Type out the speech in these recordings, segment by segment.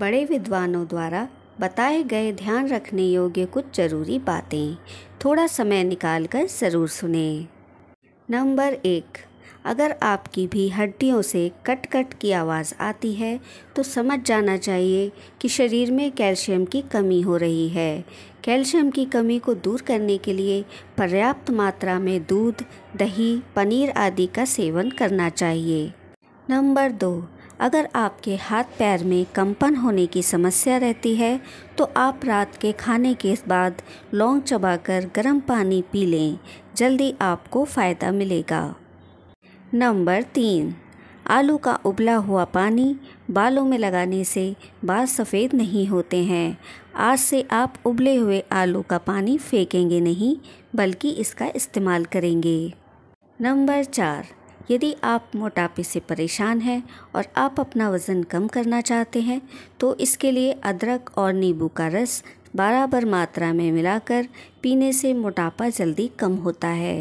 बड़े विद्वानों द्वारा बताए गए ध्यान रखने योग्य कुछ जरूरी बातें थोड़ा समय निकालकर ज़रूर सुने नंबर एक अगर आपकी भी हड्डियों से कट कट की आवाज़ आती है तो समझ जाना चाहिए कि शरीर में कैल्शियम की कमी हो रही है कैल्शियम की कमी को दूर करने के लिए पर्याप्त मात्रा में दूध दही पनीर आदि का सेवन करना चाहिए नंबर दो अगर आपके हाथ पैर में कंपन होने की समस्या रहती है तो आप रात के खाने के बाद लौंग चबाकर गर्म पानी पी लें जल्दी आपको फ़ायदा मिलेगा नंबर तीन आलू का उबला हुआ पानी बालों में लगाने से बाल सफ़ेद नहीं होते हैं आज से आप उबले हुए आलू का पानी फेंकेंगे नहीं बल्कि इसका इस्तेमाल करेंगे नंबर चार यदि आप मोटापे से परेशान हैं और आप अपना वज़न कम करना चाहते हैं तो इसके लिए अदरक और नींबू का रस बराबर मात्रा में मिलाकर पीने से मोटापा जल्दी कम होता है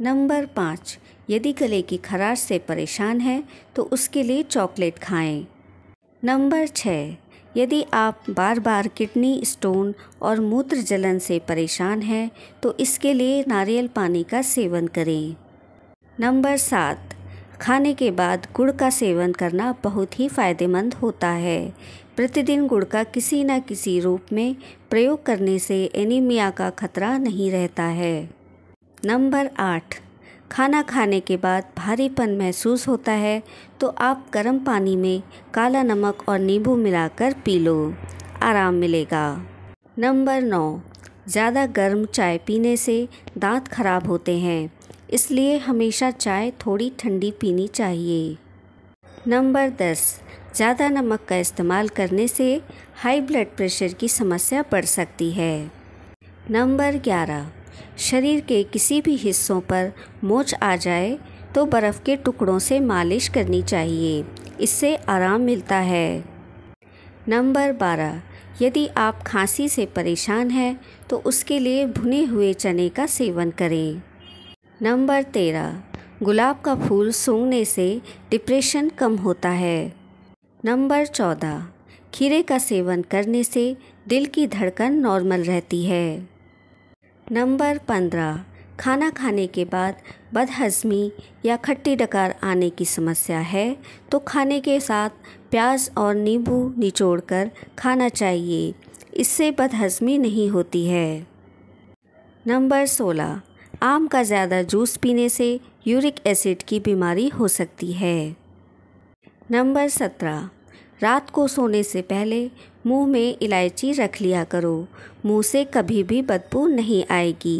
नंबर पाँच यदि गले की खराश से परेशान हैं तो उसके लिए चॉकलेट खाएं। नंबर छः यदि आप बार बार किडनी स्टोन और मूत्र जलन से परेशान हैं तो इसके लिए नारियल पानी का सेवन करें नंबर सात खाने के बाद गुड़ का सेवन करना बहुत ही फायदेमंद होता है प्रतिदिन गुड़ का किसी न किसी रूप में प्रयोग करने से एनीमिया का खतरा नहीं रहता है नंबर आठ खाना खाने के बाद भारीपन महसूस होता है तो आप गर्म पानी में काला नमक और नींबू मिलाकर पी लो आराम मिलेगा नंबर नौ ज़्यादा गर्म चाय पीने से दांत खराब होते हैं इसलिए हमेशा चाय थोड़ी ठंडी पीनी चाहिए नंबर दस ज़्यादा नमक का इस्तेमाल करने से हाई ब्लड प्रेशर की समस्या बढ़ सकती है नंबर ग्यारह शरीर के किसी भी हिस्सों पर मोच आ जाए तो बर्फ़ के टुकड़ों से मालिश करनी चाहिए इससे आराम मिलता है नंबर बारह यदि आप खांसी से परेशान हैं तो उसके लिए भुने हुए चने का सेवन करें नंबर तेरह गुलाब का फूल सूंघने से डिप्रेशन कम होता है नंबर चौदह खीरे का सेवन करने से दिल की धड़कन नॉर्मल रहती है नंबर पंद्रह खाना खाने के बाद बदहजमी या खट्टी डकार आने की समस्या है तो खाने के साथ प्याज और नींबू निचोड़कर खाना चाहिए इससे बदहजमी नहीं होती है नंबर सोलह आम का ज़्यादा जूस पीने से यूरिक एसिड की बीमारी हो सकती है नंबर सत्रह रात को सोने से पहले मुंह में इलायची रख लिया करो मुंह से कभी भी बदबू नहीं आएगी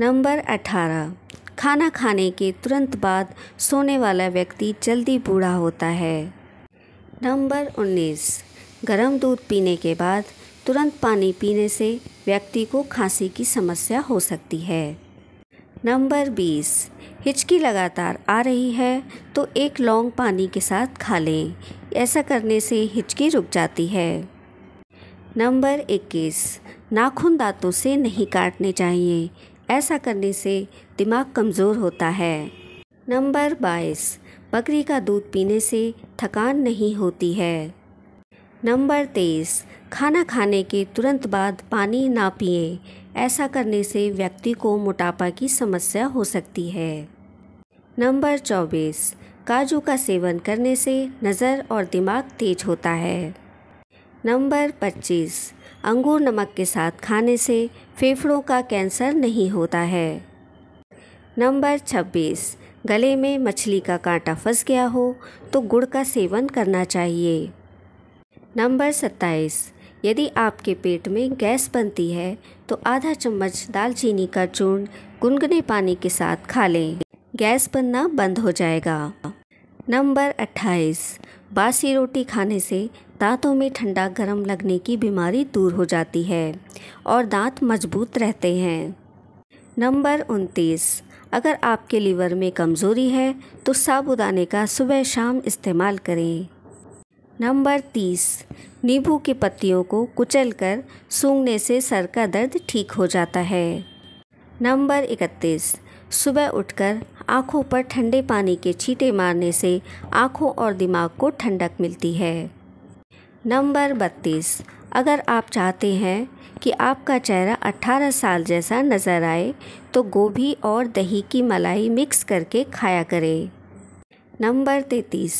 नंबर अठारह खाना खाने के तुरंत बाद सोने वाला व्यक्ति जल्दी बूढ़ा होता है नंबर उन्नीस गर्म दूध पीने के बाद तुरंत पानी पीने से व्यक्ति को खांसी की समस्या हो सकती है नंबर बीस हिचकी लगातार आ रही है तो एक लौंग पानी के साथ खा लें ऐसा करने से हिचकी रुक जाती है नंबर इक्कीस नाखून दांतों से नहीं काटने चाहिए ऐसा करने से दिमाग कमज़ोर होता है नंबर बाईस बकरी का दूध पीने से थकान नहीं होती है नंबर तेईस खाना खाने के तुरंत बाद पानी ना पिए ऐसा करने से व्यक्ति को मोटापा की समस्या हो सकती है नंबर चौबीस काजू का सेवन करने से नज़र और दिमाग तेज होता है नंबर पच्चीस अंगूर नमक के साथ खाने से फेफड़ों का कैंसर नहीं होता है नंबर छब्बीस गले में मछली का कांटा फंस गया हो तो गुड़ का सेवन करना चाहिए नंबर सत्ताईस यदि आपके पेट में गैस बनती है तो आधा चम्मच दालचीनी का चूर्ण गुनगुने पानी के साथ खा लें गैस बनना बंद हो जाएगा नंबर 28 बासी रोटी खाने से दांतों में ठंडा गर्म लगने की बीमारी दूर हो जाती है और दांत मजबूत रहते हैं नंबर 29 अगर आपके लीवर में कमज़ोरी है तो साबुदाने का सुबह शाम इस्तेमाल करें नंबर तीस नींबू की पत्तियों को कुचलकर सूंघने से सर का दर्द ठीक हो जाता है नंबर इकतीस सुबह उठकर आँखों पर ठंडे पानी के छींटे मारने से आँखों और दिमाग को ठंडक मिलती है नंबर बत्तीस अगर आप चाहते हैं कि आपका चेहरा अट्ठारह साल जैसा नज़र आए तो गोभी और दही की मलाई मिक्स करके खाया करें नंबर तैतीस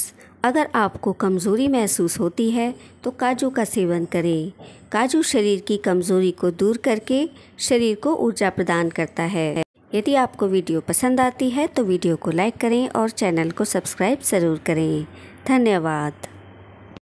अगर आपको कमज़ोरी महसूस होती है तो काजू का सेवन करें काजू शरीर की कमज़ोरी को दूर करके शरीर को ऊर्जा प्रदान करता है यदि आपको वीडियो पसंद आती है तो वीडियो को लाइक करें और चैनल को सब्सक्राइब ज़रूर करें धन्यवाद